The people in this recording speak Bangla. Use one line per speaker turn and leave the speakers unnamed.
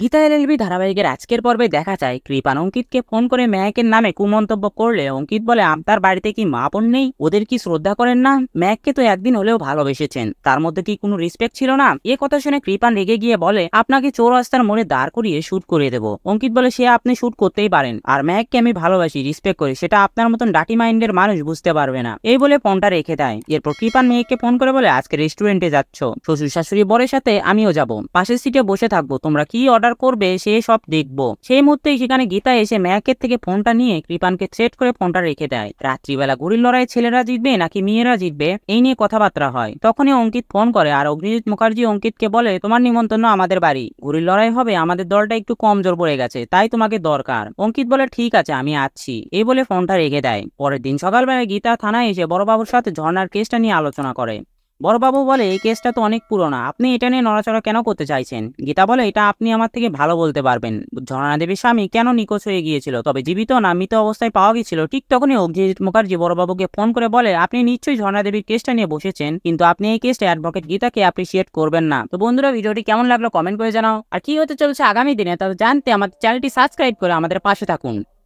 গীতা এলএলবি ধারাবাহিকের আজকের পর্বে দেখা যায় কৃপান অঙ্কিতকে ফোন করে ম্যাকের নামে কুমন্তব্য করলে অঙ্কিত বলে আপনার বাড়িতে কি মা বোন নেই ওদের কি শ্রদ্ধা করেন না ম্যাককে তো একদিন হলেও ভালোবেসেছেন তার মধ্যে কি কোনো রিসপেক্ট ছিল না এ কথা শুনে কৃপান রেগে গিয়ে বলে আপনাকে চোর আস্তার মোড়ে দাঁড় করিয়ে শ্যুট করিয়ে দেব অঙ্কিত বলে সে আপনি শ্যুট করতেই পারেন আর ম্যাককে আমি ভালোবাসি রিসপেক্ট করি সেটা আপনার মতন ডাটি মাইন্ডের মানুষ বুঝতে পারবে না এই বলে ফোনটা রেখে দেয় এরপর কৃপান মেয়েকে ফোন করে বলে আজকে রেস্টুরেন্টে যাচ্ছ শ্বশুর শাশুড়ি বরের সাথে আমিও যাব পাশের সিটে বসে থাকবো তোমরা কি অর্ডার করবে সে সব দেখবো সেই মুহূর্তেই সেখানে গীতা এসে ম্যাকের থেকে ফোনটা নিয়ে কৃপানকে সেট করে ফোনটা রেখে দেয় রাত্রিবেলা গুড়ির লড়াই ছেলেরা জিতবে নাকি মেয়েরা জিতবে এই নিয়ে কথাবার্তা হয় তখনই অঙ্কিত ফোন করে আর অগ্নিজিৎ মুখার্জি অঙ্কিতকে বলে তোমার নিমন্ত্রণ আমাদের বাড়ি গুড়ির লড়াই হবে আমাদের দলটা একটু কমজোর পড়ে গেছে তাই তোমাকে দরকার অঙ্কিত বলে ঠিক আছে আমি আসছি এই বলে ফোনটা রেখে দেয় পরের দিন সকালবেলা গীতা থানায় এসে বড়বাবুর সাথে ঝর্ণার কেসটা নিয়ে আলোচনা করে বড়বাবু বলে এই কেসটা তো অনেক পুরনো আপনি এটা নিয়ে নড়াচড়া কেন করতে চাইছেন গীতা বলে এটা আপনি আমার থেকে ভালো বলতে পারবেন ঝর্ণা দেবীর স্বামী কেন নিখোঁজ হয়ে গিয়েছিল তবে জীবিত না মৃত অবস্থায় পাওয়া গিয়েছিল ঠিক তখনই অভিজিৎ মুখার্জি বড়বাবুকে ফোন করে বলে আপনি নিশ্চয়ই ঝর্ণাদেবীর দেবীর কেসটা নিয়ে বসেছেন কিন্তু আপনি এই কেসটা অ্যাডভোকেট গীতাকে অ্যাপ্রিসিয়েট করবেন না তো বন্ধুরা ভিডিওটি কেমন লাগলো কমেন্ট করে জানাও আর কি হতে চলছে আগামী দিনে তা জানতে আমাদের চ্যানেলটি সাবস্ক্রাইব করে আমাদের পাশে থাকুন